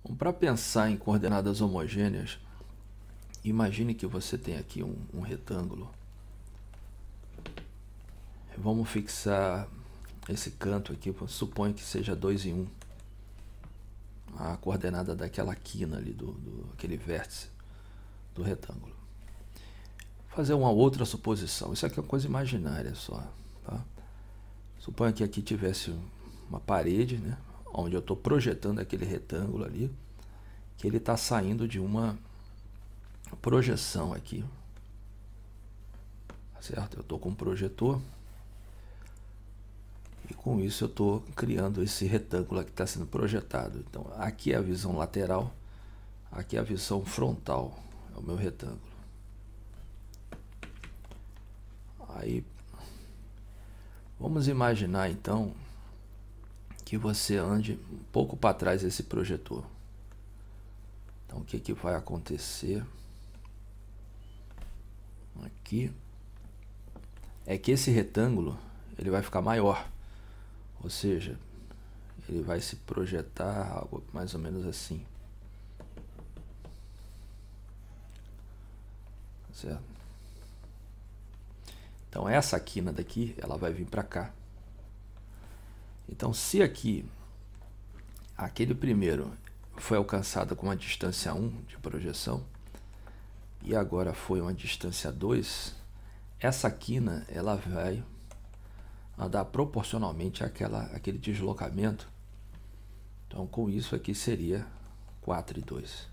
Bom, então, para pensar em coordenadas homogêneas, imagine que você tem aqui um, um retângulo. Vamos fixar esse canto aqui, suponho que seja 2 e 1. Um, a coordenada daquela quina ali, do, do, aquele vértice do retângulo. Fazer uma outra suposição, isso aqui é uma coisa imaginária só. Tá? Suponha que aqui tivesse uma parede, né? onde eu estou projetando aquele retângulo ali, que ele está saindo de uma projeção aqui. Tá certo? Eu estou com um projetor. E com isso eu estou criando esse retângulo que está sendo projetado. Então aqui é a visão lateral, aqui é a visão frontal, é o meu retângulo. Aí vamos imaginar então que você ande um pouco para trás desse projetor. Então o que, que vai acontecer aqui é que esse retângulo ele vai ficar maior, ou seja, ele vai se projetar algo mais ou menos assim. Certo? Então essa quina daqui, ela vai vir para cá. Então, se aqui aquele primeiro foi alcançado com uma distância 1 de projeção e agora foi uma distância 2, essa quina ela vai andar proporcionalmente àquela, àquele deslocamento. Então, com isso aqui seria 4 e 2.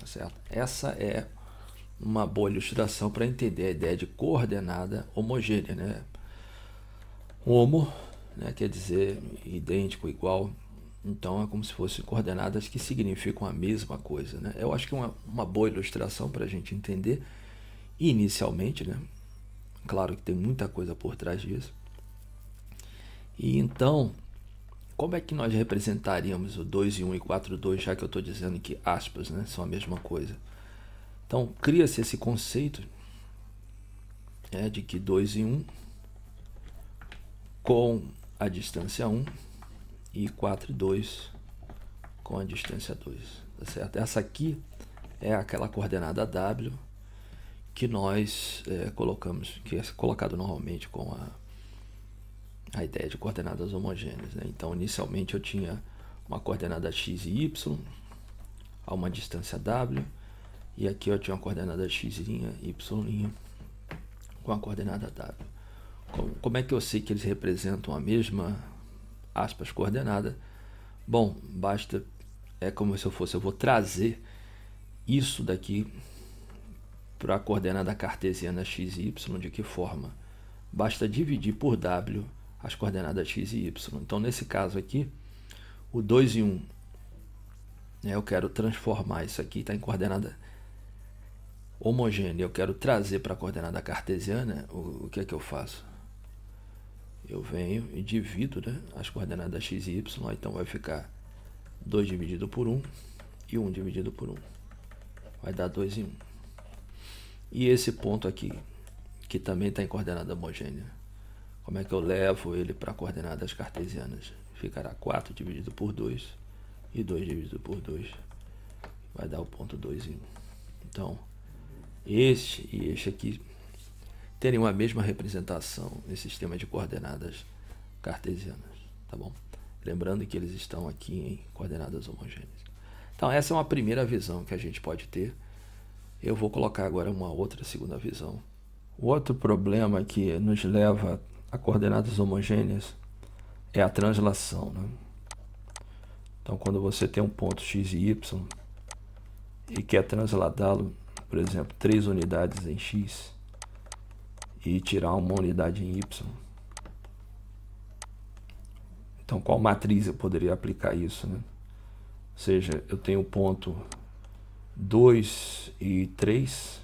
Tá certo? Essa é uma boa ilustração para entender a ideia de coordenada homogênea. Né? Homo né, quer dizer idêntico, igual. Então é como se fossem coordenadas que significam a mesma coisa. Né? Eu acho que é uma, uma boa ilustração para a gente entender, inicialmente, né? claro que tem muita coisa por trás disso. E então, como é que nós representaríamos o 2 e 1 um e 4, 2, já que eu estou dizendo que aspas né, são a mesma coisa? Então, cria-se esse conceito é, de que 2 e 1 um, com a distância 1 e 4 e 2 com a distância 2, tá certo? Essa aqui é aquela coordenada W que nós é, colocamos, que é colocado normalmente com a, a ideia de coordenadas homogêneas, né? Então, inicialmente eu tinha uma coordenada x e y a uma distância W e aqui eu tinha uma coordenada x' y' com a coordenada W. Como é que eu sei que eles representam a mesma, aspas, coordenada? Bom, basta, é como se eu fosse, eu vou trazer isso daqui para a coordenada cartesiana x e y, de que forma? Basta dividir por w as coordenadas x e y. Então, nesse caso aqui, o 2 e 1, eu quero transformar isso aqui, está em coordenada homogênea, eu quero trazer para a coordenada cartesiana, o, o que é que eu faço? eu venho e divido né, as coordenadas x e y, então vai ficar 2 dividido por 1 e 1 dividido por 1. Vai dar 2 em 1. E esse ponto aqui, que também está em coordenada homogênea, como é que eu levo ele para coordenadas cartesianas? Ficará 4 dividido por 2 e 2 dividido por 2 vai dar o ponto 2 em 1. Então, este e este aqui terem a mesma representação nesse sistema de coordenadas cartesianas, tá bom? Lembrando que eles estão aqui em coordenadas homogêneas. Então, essa é uma primeira visão que a gente pode ter. Eu vou colocar agora uma outra segunda visão. O outro problema que nos leva a coordenadas homogêneas é a translação. Né? Então, quando você tem um ponto x e y e quer transladá-lo, por exemplo, três unidades em x, e tirar uma unidade em Y. Então, qual matriz eu poderia aplicar isso? Né? Ou seja, eu tenho ponto 2 e 3.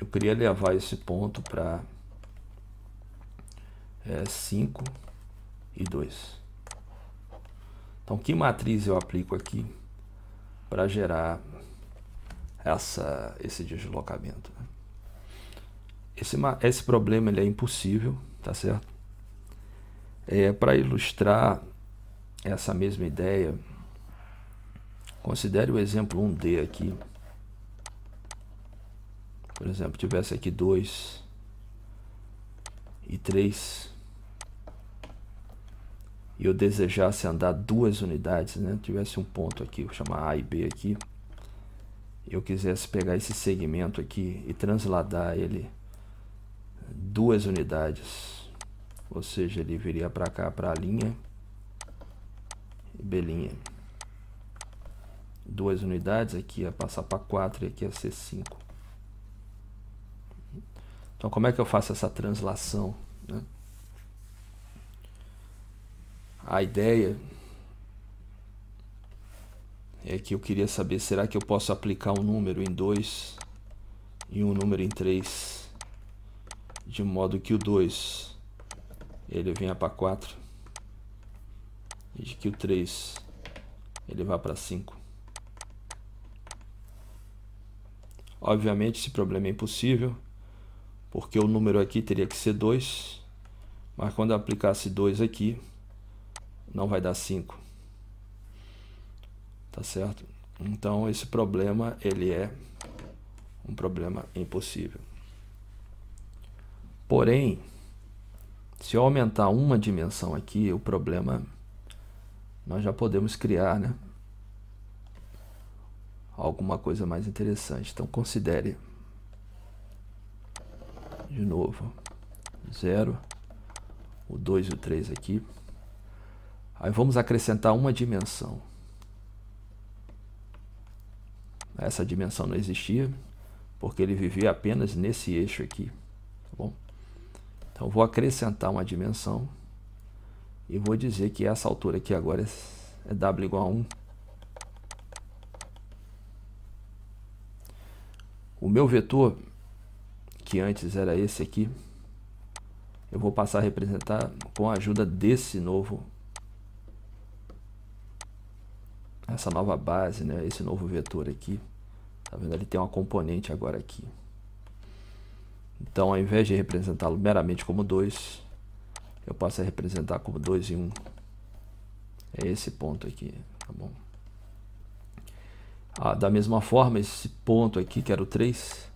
Eu queria levar esse ponto para é, 5 e 2. Então, que matriz eu aplico aqui para gerar essa, esse deslocamento? Né? Esse, esse problema ele é impossível, tá certo? É, Para ilustrar essa mesma ideia, considere o exemplo 1D aqui. Por exemplo, tivesse aqui 2 e 3 e eu desejasse andar duas unidades, né? tivesse um ponto aqui, vou chamar A e B aqui, eu quisesse pegar esse segmento aqui e transladar ele duas unidades. Ou seja, ele viria para cá, para a linha e belinha. Duas unidades, aqui ia passar para 4 e aqui ia ser 5. Então, como é que eu faço essa translação? Né? A ideia é que eu queria saber, será que eu posso aplicar um número em 2 e um número em 3? de modo que o 2 ele venha para 4 e de que o 3 ele vá para 5. Obviamente esse problema é impossível, porque o número aqui teria que ser 2, mas quando eu aplicasse 2 aqui, não vai dar 5. Tá certo? Então esse problema ele é um problema impossível. Porém, se eu aumentar uma dimensão aqui, o problema nós já podemos criar, né? Alguma coisa mais interessante. Então considere de novo 0, o 2 e o 3 aqui. Aí vamos acrescentar uma dimensão. Essa dimensão não existia, porque ele vivia apenas nesse eixo aqui. Tá bom? Então vou acrescentar uma dimensão e vou dizer que essa altura aqui agora é W igual a 1. O meu vetor, que antes era esse aqui, eu vou passar a representar com a ajuda desse novo, essa nova base, né? esse novo vetor aqui. Tá vendo? Ele tem uma componente agora aqui. Então, ao invés de representá-lo meramente como 2, eu posso representar como 2 e 1. Um. É esse ponto aqui, tá bom? Ah, da mesma forma, esse ponto aqui, que era o 3,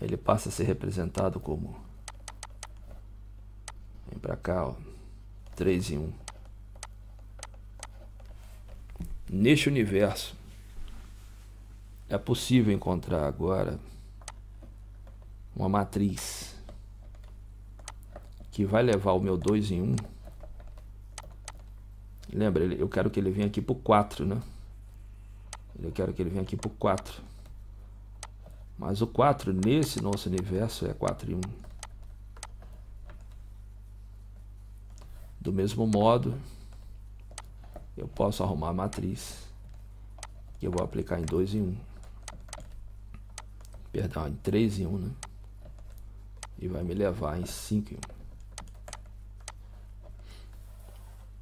ele passa a ser representado como... Vem para cá, ó, 3 e 1. Um. Neste universo, é possível encontrar agora uma matriz que vai levar o meu 2 em 1. Um. Lembra, eu quero que ele venha aqui para o 4, né? Eu quero que ele venha aqui para o 4. Mas o 4 nesse nosso universo é 4 em 1. Do mesmo modo, eu posso arrumar a matriz que eu vou aplicar em 2 em 1. Um. Perdão, em 3 em 1, um, né? E vai me levar em 5. e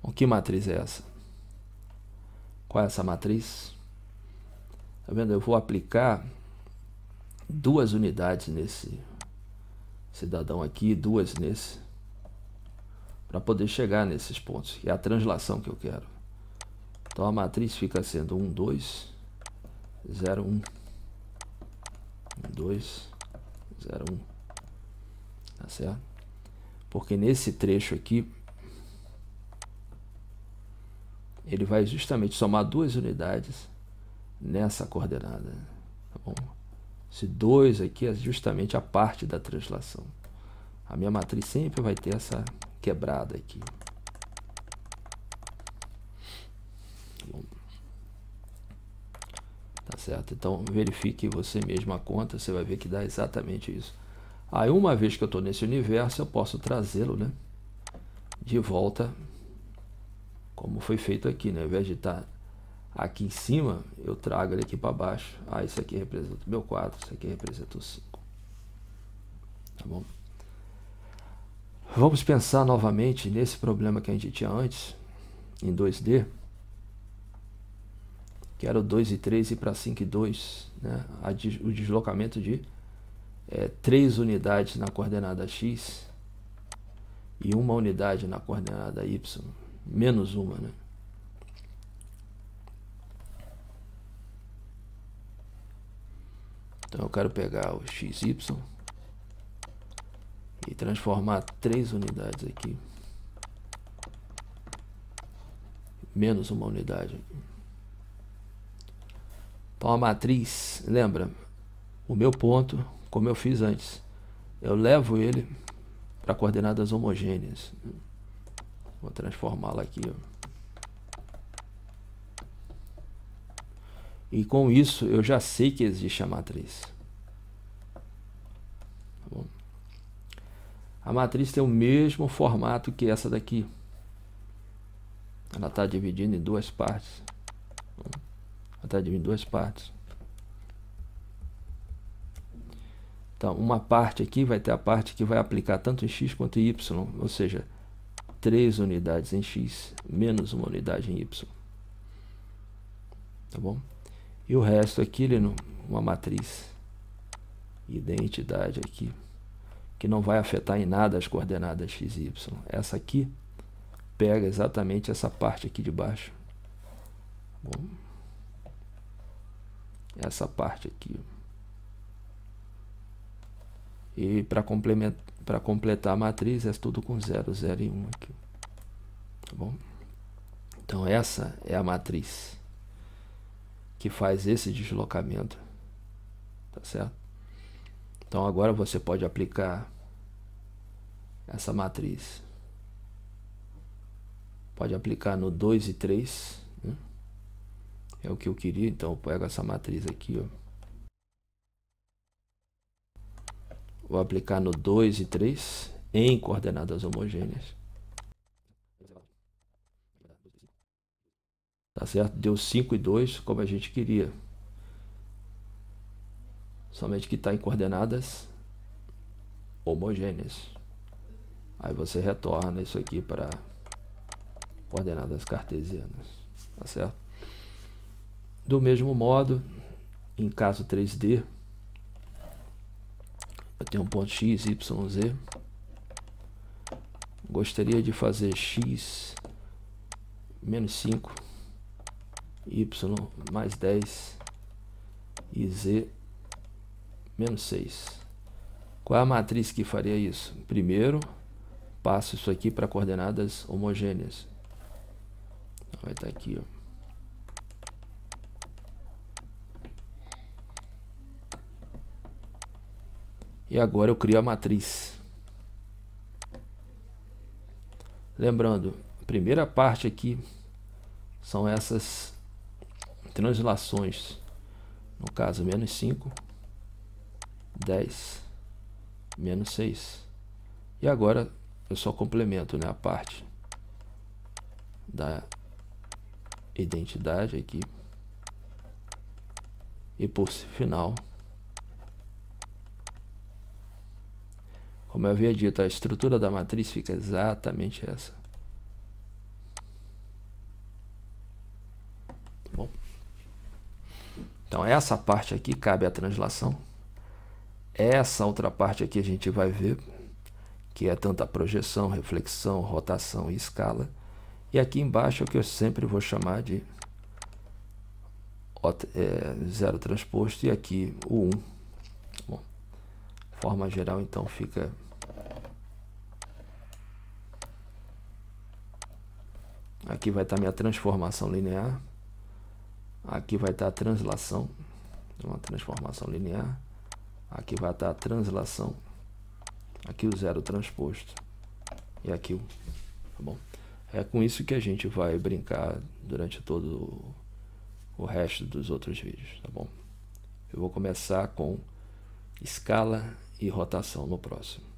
Bom, que matriz é essa? Qual é essa matriz? Tá vendo? Eu vou aplicar duas unidades nesse cidadão aqui, duas nesse, para poder chegar nesses pontos, que é a translação que eu quero. Então a matriz fica sendo 1, 2, 0, 1, 1, 2, 0, 1 tá certo? Porque nesse trecho aqui, ele vai justamente somar duas unidades nessa coordenada, tá bom? Esse 2 aqui é justamente a parte da translação. A minha matriz sempre vai ter essa quebrada aqui. Tá, tá certo? Então verifique você mesmo a conta, você vai ver que dá exatamente isso. Aí, uma vez que eu estou nesse universo, eu posso trazê-lo né, de volta, como foi feito aqui. Né? Ao invés de estar tá aqui em cima, eu trago ele aqui para baixo. Ah, isso aqui representa o meu 4, isso aqui representa o 5. Tá bom? Vamos pensar novamente nesse problema que a gente tinha antes, em 2D, que era o 2 e 3 e para 5 e 2, né? o deslocamento de é, 3 unidades na coordenada x e uma unidade na coordenada y, menos uma, né? Então eu quero pegar o xy e transformar três unidades aqui, menos uma unidade. Então a matriz, lembra, o meu ponto como eu fiz antes. Eu levo ele para coordenadas homogêneas. Vou transformá-la aqui. Ó. E com isso eu já sei que existe a matriz. Tá a matriz tem o mesmo formato que essa daqui. Ela está dividida em duas partes. Ela está dividida em duas partes. Então, uma parte aqui vai ter a parte que vai aplicar tanto em x quanto em y, ou seja, 3 unidades em x menos uma unidade em y. Tá bom? E o resto aqui, ele uma matriz identidade aqui, que não vai afetar em nada as coordenadas x e y. Essa aqui pega exatamente essa parte aqui de baixo. Bom, essa parte aqui. E para completar a matriz é tudo com 0, 0 e 1 um aqui. Tá bom? Então essa é a matriz que faz esse deslocamento. Tá certo? Então agora você pode aplicar essa matriz. Pode aplicar no 2 e 3. Né? É o que eu queria. Então eu pego essa matriz aqui. Ó. Vou aplicar no 2 e 3 em coordenadas homogêneas. Tá certo? Deu 5 e 2 como a gente queria. Somente que está em coordenadas homogêneas. Aí você retorna isso aqui para coordenadas cartesianas, tá certo? Do mesmo modo, em caso 3D, eu tenho um ponto x, y, z. Gostaria de fazer x menos 5, y mais 10 e z menos 6. Qual é a matriz que faria isso? Primeiro, passo isso aqui para coordenadas homogêneas. Vai estar tá aqui, ó. E agora eu crio a matriz. Lembrando, a primeira parte aqui são essas translações. No caso, menos 5, 10, menos 6. E agora eu só complemento né, a parte da identidade aqui. E por final Como eu havia dito, a estrutura da matriz fica exatamente essa. Bom. Então essa parte aqui cabe à translação. Essa outra parte aqui a gente vai ver, que é tanto a projeção, reflexão, rotação e escala. E aqui embaixo é o que eu sempre vou chamar de é, zero transposto e aqui o 1. Um forma geral então fica aqui vai estar tá minha transformação linear aqui vai estar tá a translação uma transformação linear aqui vai estar tá a translação aqui o zero transposto e aqui o tá bom é com isso que a gente vai brincar durante todo o resto dos outros vídeos tá bom eu vou começar com escala e rotação no próximo.